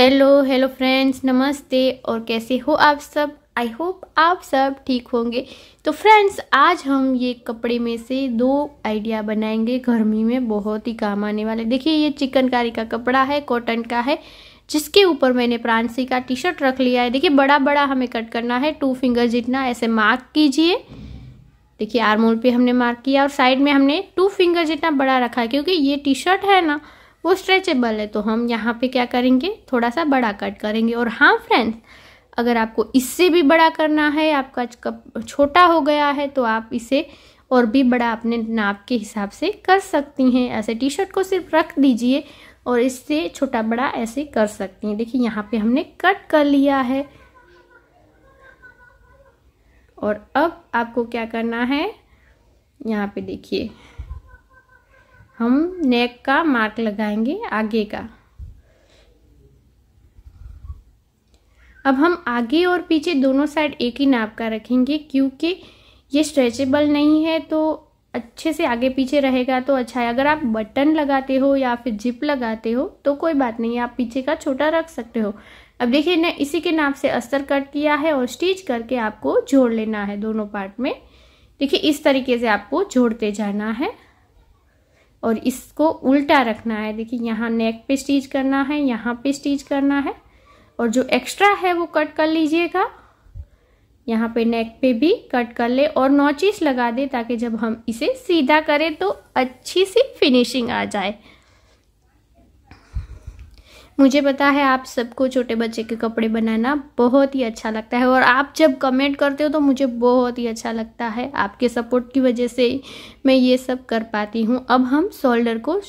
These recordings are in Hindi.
हेलो हेलो फ्रेंड्स नमस्ते और कैसे हो आप सब आई होप आप सब ठीक होंगे तो फ्रेंड्स आज हम ये कपड़े में से दो आइडिया बनाएंगे गर्मी में बहुत ही काम आने वाले देखिए ये चिकनकारी का कपड़ा है कॉटन का है जिसके ऊपर मैंने प्रांसी का टी शर्ट रख लिया है देखिए बड़ा बड़ा हमें कट करना है टू फिंगर जितना ऐसे मार्क कीजिए देखिए आर्मोल पे हमने मार्क किया और साइड में हमने टू फिंगर जितना बड़ा रखा है क्योंकि ये टी शर्ट है ना वो स्ट्रेचेबल है तो हम यहाँ पे क्या करेंगे थोड़ा सा बड़ा कट करेंगे और हाँ फ्रेंड्स अगर आपको इससे भी बड़ा करना है आपका कप छोटा हो गया है तो आप इसे और भी बड़ा अपने नाप के हिसाब से कर सकती हैं ऐसे टी शर्ट को सिर्फ रख दीजिए और इससे छोटा बड़ा ऐसे कर सकती हैं देखिए यहाँ पे हमने कट कर लिया है और अब आपको क्या करना है यहाँ पे देखिए हम नेक का मार्क लगाएंगे आगे का अब हम आगे और पीछे दोनों साइड एक ही नाप का रखेंगे क्योंकि ये स्ट्रेचेबल नहीं है तो अच्छे से आगे पीछे रहेगा तो अच्छा है अगर आप बटन लगाते हो या फिर जिप लगाते हो तो कोई बात नहीं आप पीछे का छोटा रख सकते हो अब देखिए ना इसी के नाप से अस्तर कट किया है और स्टिच करके आपको जोड़ लेना है दोनों पार्ट में देखिए इस तरीके से आपको जोड़ते जाना है और इसको उल्टा रखना है देखिए यहाँ नेक पे स्टिच करना है यहाँ पे स्टिच करना है और जो एक्स्ट्रा है वो कट कर लीजिएगा यहाँ पे नेक पे भी कट कर ले और नौचिस लगा दे ताकि जब हम इसे सीधा करें तो अच्छी सी फिनिशिंग आ जाए मुझे पता है आप सबको छोटे बच्चे के कपड़े बनाना बहुत ही अच्छा लगता है और आप जब कमेंट करते हो तो मुझे बहुत ही अच्छा लगता है आपके सपोर्ट की वजह से मैं ये सब कर पाती हूँ अब हम शोल्डर को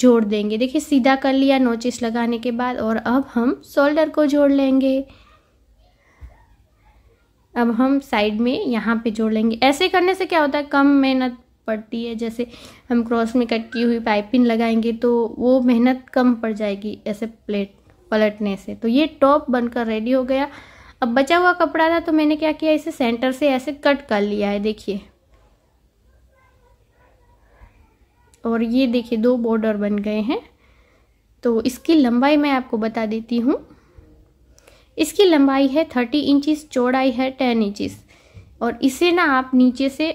जोड़ देंगे देखिए सीधा कर लिया नोचिस लगाने के बाद और अब हम शोल्डर को जोड़ लेंगे अब हम साइड में यहाँ पे जोड़ लेंगे ऐसे करने से क्या होता है कम मेहनत पड़ती है जैसे हम क्रॉस में कट की हुई पाइपिंग लगाएंगे तो वो मेहनत कम पड़ जाएगी ऐसे प्लेट पलटने से तो ये टॉप बनकर रेडी हो गया अब बचा हुआ कपड़ा था तो मैंने क्या किया इसे सेंटर से ऐसे कट कर लिया है देखिए और ये देखिए दो बॉर्डर बन गए हैं तो इसकी लंबाई मैं आपको बता देती हूँ इसकी लंबाई है थर्टी इंचिस चौड़ाई है टेन इंचिस और इसे ना आप नीचे से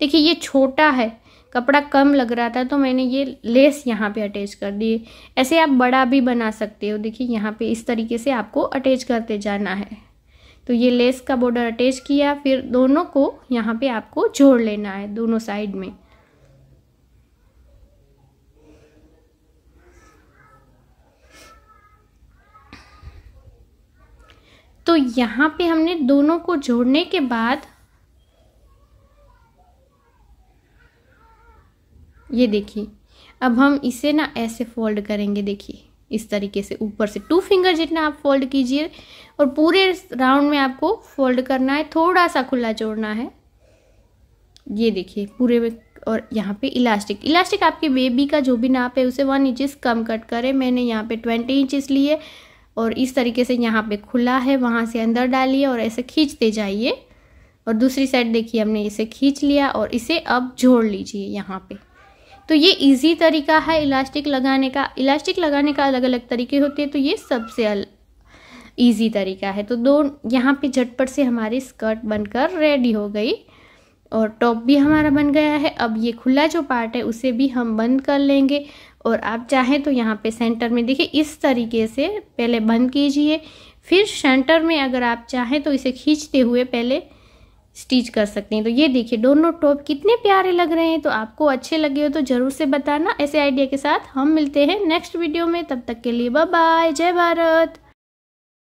देखिए ये छोटा है कपड़ा कम लग रहा था तो मैंने ये लेस यहाँ पे अटैच कर दी ऐसे आप बड़ा भी बना सकते हो देखिए यहाँ पे इस तरीके से आपको अटैच करते जाना है तो ये लेस का बॉर्डर अटैच किया फिर दोनों को यहाँ पे आपको जोड़ लेना है दोनों साइड में तो यहाँ पे हमने दोनों को जोड़ने के बाद ये देखिए अब हम इसे ना ऐसे फोल्ड करेंगे देखिए इस तरीके से ऊपर से टू फिंगर जितना आप फोल्ड कीजिए और पूरे राउंड में आपको फोल्ड करना है थोड़ा सा खुला जोड़ना है ये देखिए पूरे में और यहाँ पे इलास्टिक इलास्टिक आपके बेबी का जो भी नाप है उसे वन इंचज़ कम कट करें मैंने यहाँ पे ट्वेंटी इंचिस लिए और इस तरीके से यहाँ पे खुला है वहाँ से अंदर डालिए और ऐसे खींचते जाइए और दूसरी साइड देखिए हमने इसे खींच लिया और इसे अब जोड़ लीजिए यहाँ पर तो ये इजी तरीका है इलास्टिक लगाने का इलास्टिक लगाने का अलग अलग तरीके होते हैं तो ये सबसे ईजी तरीका है तो दो यहाँ पे झटपट से हमारी स्कर्ट बनकर रेडी हो गई और टॉप भी हमारा बन गया है अब ये खुला जो पार्ट है उसे भी हम बंद कर लेंगे और आप चाहें तो यहाँ पे सेंटर में देखिए इस तरीके से पहले बंद कीजिए फिर सेंटर में अगर आप चाहें तो इसे खींचते हुए पहले स्टिच कर सकते हैं तो ये देखिए दोनों टॉप कितने प्यारे लग रहे हैं तो आपको अच्छे लगे हो तो ज़रूर से बताना ऐसे आइडिया के साथ हम मिलते हैं नेक्स्ट वीडियो में तब तक के लिए बाय जय भारत